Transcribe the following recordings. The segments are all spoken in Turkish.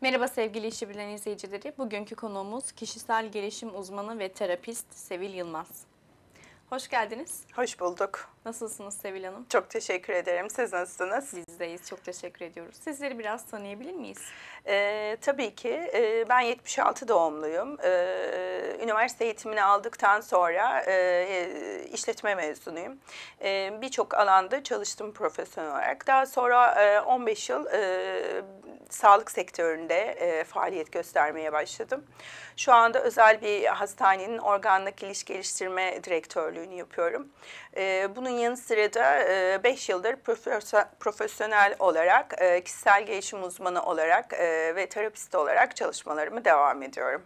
Merhaba sevgili işi bilen izleyicileri. Bugünkü konuğumuz kişisel gelişim uzmanı ve terapist Sevil Yılmaz. Hoş geldiniz. Hoş bulduk. Nasılsınız Sevil Hanım? Çok teşekkür ederim. Siz nasılsınız? Biz deyiz. Çok teşekkür ediyoruz. Sizleri biraz tanıyabilir miyiz? Ee, tabii ki. Ee, ben 76 doğumluyum. Ee, üniversite eğitimini aldıktan sonra e, işletme mezunuyum. Ee, Birçok alanda çalıştım profesyonel olarak. Daha sonra e, 15 yıl e, sağlık sektöründe e, faaliyet göstermeye başladım. Şu anda özel bir hastanenin organlık ilişki geliştirme direktörlüğü editörlüğünü yapıyorum. Ee, bunun yanı sıra da 5 e, yıldır profesyonel olarak, e, kişisel gelişim uzmanı olarak e, ve terapist olarak çalışmalarımı devam ediyorum.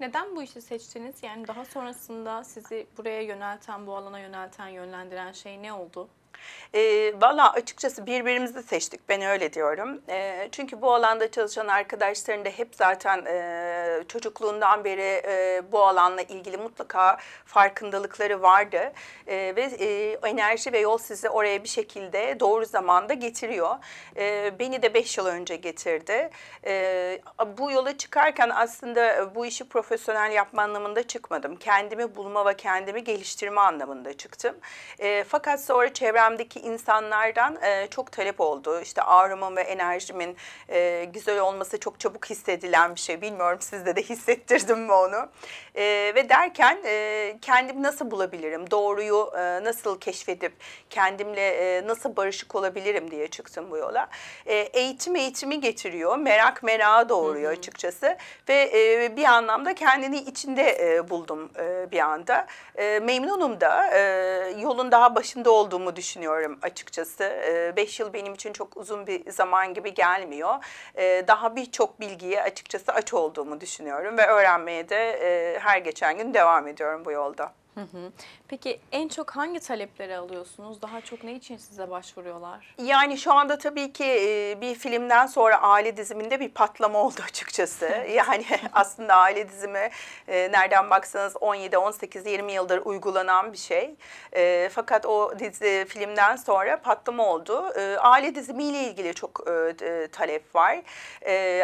Neden bu işi seçtiniz? Yani daha sonrasında sizi buraya yönelten, bu alana yönelten, yönlendiren şey ne oldu? E, Valla açıkçası birbirimizi seçtik ben öyle diyorum. E, çünkü bu alanda çalışan arkadaşların da hep zaten e, çocukluğundan beri e, bu alanla ilgili mutlaka farkındalıkları vardı. E, ve e, enerji ve yol sizi oraya bir şekilde doğru zamanda getiriyor. E, beni de beş yıl önce getirdi. E, bu yola çıkarken aslında bu işi profesyonel yapma anlamında çıkmadım. Kendimi bulma ve kendimi geliştirme anlamında çıktım. E, fakat sonra çevrem çevremdeki insanlardan e, çok talep oldu. İşte ağrımın ve enerjimin e, güzel olması çok çabuk hissedilen bir şey. Bilmiyorum sizde de hissettirdim mi onu. E, ve derken e, kendimi nasıl bulabilirim? Doğruyu e, nasıl keşfedip kendimle e, nasıl barışık olabilirim diye çıktım bu yola. E, eğitim eğitimi getiriyor. Merak merağa doğuruyor açıkçası. Ve e, bir anlamda kendini içinde e, buldum e, bir anda. E, memnunum da e, yolun daha başında olduğumu düşünüyorum düşünüyorum açıkçası. 5 ee, yıl benim için çok uzun bir zaman gibi gelmiyor. Ee, daha birçok bilgiye açıkçası aç olduğumu düşünüyorum ve öğrenmeye de e, her geçen gün devam ediyorum bu yolda. Hı hı. Peki en çok hangi talepleri alıyorsunuz? Daha çok ne için size başvuruyorlar? Yani şu anda tabii ki bir filmden sonra aile diziminde bir patlama oldu açıkçası. yani aslında aile dizimi nereden baksanız 17, 18, 20 yıldır uygulanan bir şey. Fakat o dizi filmden sonra patlama oldu. Aile dizimiyle ilgili çok talep var.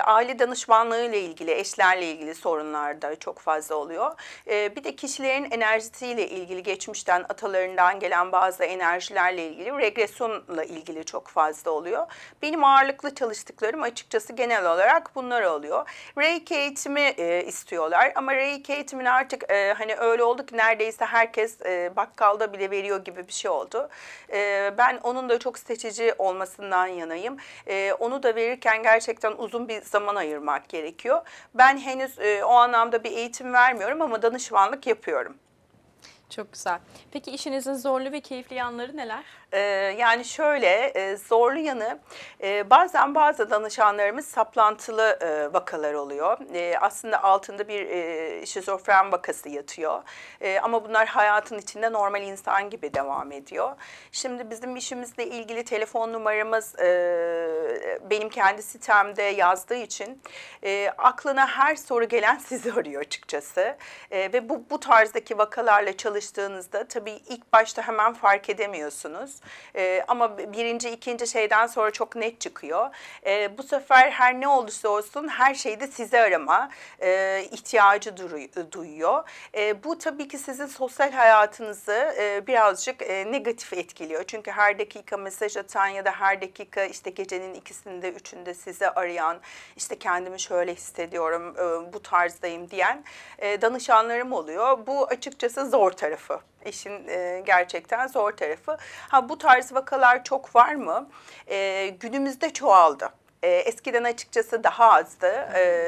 Aile danışmanlığı ile ilgili, eşlerle ilgili sorunlarda çok fazla oluyor. Bir de kişilerin enerjisiyle ilgili geçmişten atalarından gelen bazı enerjilerle ilgili regresyonla ilgili çok fazla oluyor. Benim ağırlıklı çalıştıklarım açıkçası genel olarak bunlar oluyor. Reiki eğitimi e, istiyorlar ama Reiki eğitimini artık e, hani öyle oldu ki neredeyse herkes e, bakkalda bile veriyor gibi bir şey oldu. E, ben onun da çok seçici olmasından yanayım. E, onu da verirken gerçekten uzun bir zaman ayırmak gerekiyor. Ben henüz e, o anlamda bir eğitim vermiyorum ama danışmanlık yapıyorum. Çok güzel. Peki işinizin zorlu ve keyifli yanları neler? Ee, yani şöyle e, zorlu yanı e, bazen bazı danışanlarımız saplantılı e, vakalar oluyor. E, aslında altında bir e, şizofren vakası yatıyor. E, ama bunlar hayatın içinde normal insan gibi devam ediyor. Şimdi bizim işimizle ilgili telefon numaramız e, benim kendi sitemde yazdığı için e, aklına her soru gelen sizi arıyor açıkçası. E, ve bu, bu tarzdaki vakalarla çalışıyoruz çalıştığınızda tabii ilk başta hemen fark edemiyorsunuz. E, ama birinci, ikinci şeyden sonra çok net çıkıyor. E, bu sefer her ne olursa olsun her şeyde sizi arama e, ihtiyacı duyuyor. E, bu tabii ki sizin sosyal hayatınızı e, birazcık e, negatif etkiliyor. Çünkü her dakika mesaj atan ya da her dakika işte gecenin ikisinde, üçünde sizi arayan, işte kendimi şöyle hissediyorum, e, bu tarzdayım diyen e, danışanlarım oluyor. Bu açıkçası zor tabii tarafı. İşin e, gerçekten zor tarafı. Ha bu tarz vakalar çok var mı? E, günümüzde çoğaldı. E, eskiden açıkçası daha azdı. E,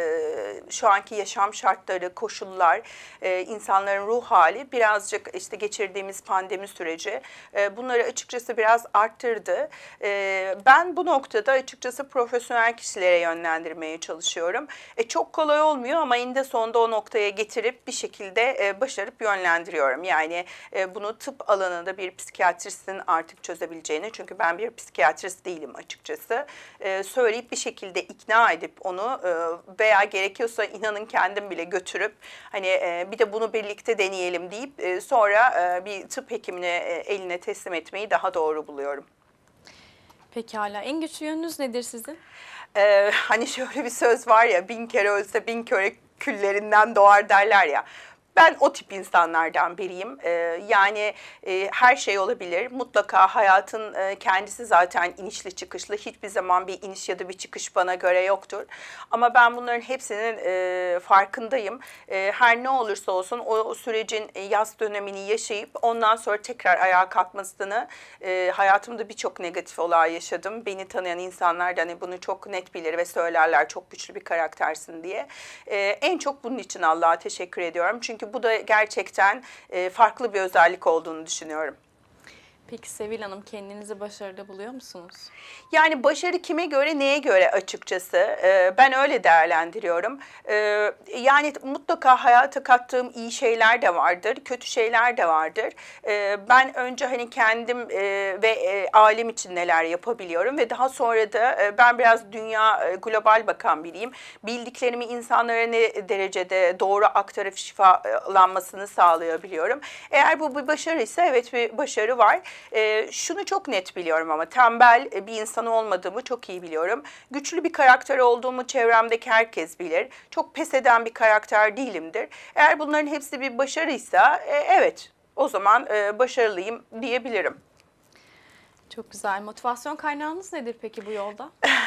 şu anki yaşam şartları, koşullar, e, insanların ruh hali birazcık işte geçirdiğimiz pandemi süreci e, bunları açıkçası biraz arttırdı. E, ben bu noktada açıkçası profesyonel kişilere yönlendirmeye çalışıyorum. E, çok kolay olmuyor ama en de sonunda o noktaya getirip bir şekilde e, başarıp yönlendiriyorum. Yani e, bunu tıp alanında bir psikiyatristin artık çözebileceğini çünkü ben bir psikiyatrist değilim açıkçası. E, söyleyip bir şekilde ikna edip onu e, veya gerekiyorsa inanın kendim bile götürüp hani e, bir de bunu birlikte deneyelim deyip e, sonra e, bir tıp hekimine e, eline teslim etmeyi daha doğru buluyorum. Pekala. En güçlü yönünüz nedir sizin? Ee, hani şöyle bir söz var ya bin kere ölse bin kere küllerinden doğar derler ya. Ben o tip insanlardan biriyim. E, yani e, her şey olabilir. Mutlaka hayatın e, kendisi zaten inişli çıkışlı. Hiçbir zaman bir iniş ya da bir çıkış bana göre yoktur. Ama ben bunların hepsinin e, farkındayım. E, her ne olursa olsun o, o sürecin e, yaz dönemini yaşayıp ondan sonra tekrar ayağa kalkmasını e, hayatımda birçok negatif olay yaşadım. Beni tanıyan insanlar da hani bunu çok net bilir ve söylerler çok güçlü bir karaktersin diye. E, en çok bunun için Allah'a teşekkür ediyorum. Çünkü bu da gerçekten e, farklı bir özellik olduğunu düşünüyorum. Peki Sevil Hanım kendinizi başarılı buluyor musunuz? Yani başarı kime göre neye göre açıkçası ee, ben öyle değerlendiriyorum. Ee, yani mutlaka hayata kattığım iyi şeyler de vardır, kötü şeyler de vardır. Ee, ben önce hani kendim e, ve e, ailem için neler yapabiliyorum ve daha sonra da e, ben biraz dünya e, global bakan biriyim. Bildiklerimi insanlara ne derecede doğru aktarıp şifalanmasını sağlayabiliyorum. Eğer bu bir başarıysa evet bir başarı var. E, şunu çok net biliyorum ama tembel e, bir insan olmadığımı çok iyi biliyorum. Güçlü bir karakter olduğumu çevremdeki herkes bilir. Çok pes eden bir karakter değilimdir. Eğer bunların hepsi bir başarıysa e, evet o zaman e, başarılıyım diyebilirim. Çok güzel. Motivasyon kaynağınız nedir peki bu yolda?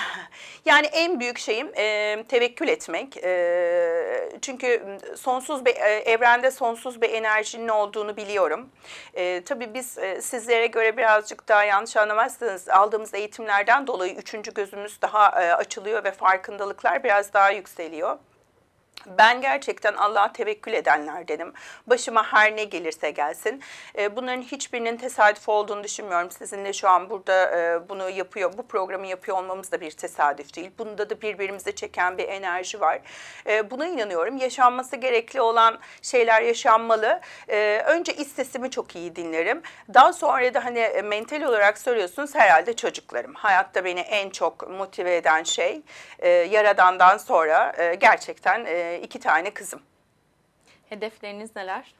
yani en büyük şeyim e, tevekkül etmek. E, çünkü sonsuz bir e, evrende sonsuz bir enerjinin olduğunu biliyorum. E, tabii biz e, sizlere göre birazcık daha yanlış anlamazsınız. Aldığımız eğitimlerden dolayı üçüncü gözümüz daha e, açılıyor ve farkındalıklar biraz daha yükseliyor. Ben gerçekten Allah'a tevekkül edenlerdenim. Başıma her ne gelirse gelsin. E, bunların hiçbirinin tesadüf olduğunu düşünmüyorum. Sizinle şu an burada e, bunu yapıyor, bu programı yapıyor olmamız da bir tesadüf değil. Bunda da birbirimize çeken bir enerji var. E, buna inanıyorum. Yaşanması gerekli olan şeyler yaşanmalı. E, önce iç sesimi çok iyi dinlerim. Daha sonra da hani e, mental olarak soruyorsunuz herhalde çocuklarım. Hayatta beni en çok motive eden şey e, Yaradan'dan sonra e, gerçekten... E, ee, iki tane kızım. Hedefleriniz neler?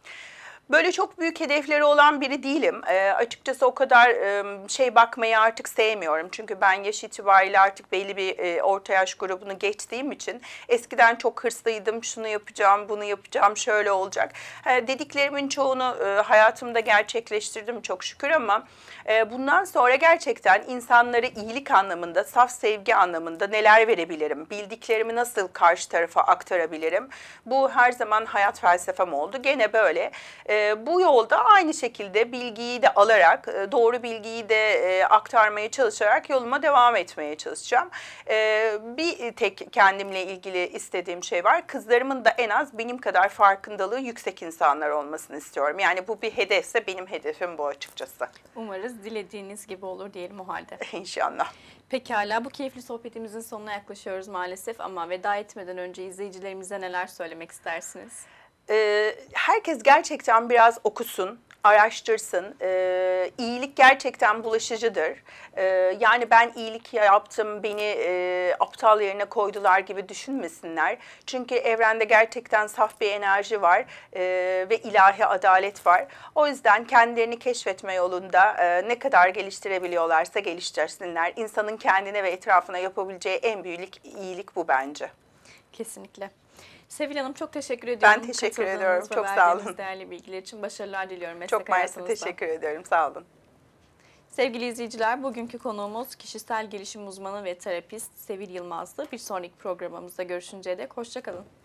böyle çok büyük hedefleri olan biri değilim. E, açıkçası o kadar e, şey bakmayı artık sevmiyorum. Çünkü ben yaş itibariyle artık belli bir e, orta yaş grubunu geçtiğim için eskiden çok hırslıydım. Şunu yapacağım, bunu yapacağım, şöyle olacak. E, dediklerimin çoğunu e, hayatımda gerçekleştirdim çok şükür ama e, bundan sonra gerçekten insanlara iyilik anlamında, saf sevgi anlamında neler verebilirim? Bildiklerimi nasıl karşı tarafa aktarabilirim? Bu her zaman hayat felsefem oldu. Gene böyle e, ee, bu yolda aynı şekilde bilgiyi de alarak, e, doğru bilgiyi de e, aktarmaya çalışarak yoluma devam etmeye çalışacağım. Ee, bir tek kendimle ilgili istediğim şey var. Kızlarımın da en az benim kadar farkındalığı yüksek insanlar olmasını istiyorum. Yani bu bir hedefse benim hedefim bu açıkçası. Umarız dilediğiniz gibi olur diyelim o halde. İnşallah. Pekala bu keyifli sohbetimizin sonuna yaklaşıyoruz maalesef ama veda etmeden önce izleyicilerimize neler söylemek istersiniz? e, herkes gerçekten biraz okusun, araştırsın. E, iyilik gerçekten bulaşıcıdır. E, yani ben iyilik yaptım, beni e, aptal yerine koydular gibi düşünmesinler. Çünkü evrende gerçekten saf bir enerji var e, ve ilahi adalet var. O yüzden kendilerini keşfetme yolunda e, ne kadar geliştirebiliyorlarsa geliştirsinler. İnsanın kendine ve etrafına yapabileceği en büyük iyilik bu bence. Kesinlikle. Sevil Hanım çok teşekkür ediyorum. Ben teşekkür ediyorum. Çok sağ olun. Değerli bilgiler için başarılar diliyorum. Meslek çok mersi teşekkür ediyorum. Sağ olun. Sevgili izleyiciler, bugünkü konuğumuz kişisel gelişim uzmanı ve terapist Sevil Yılmaz'dı. Bir sonraki programımızda görüşünceye dek hoşçakalın.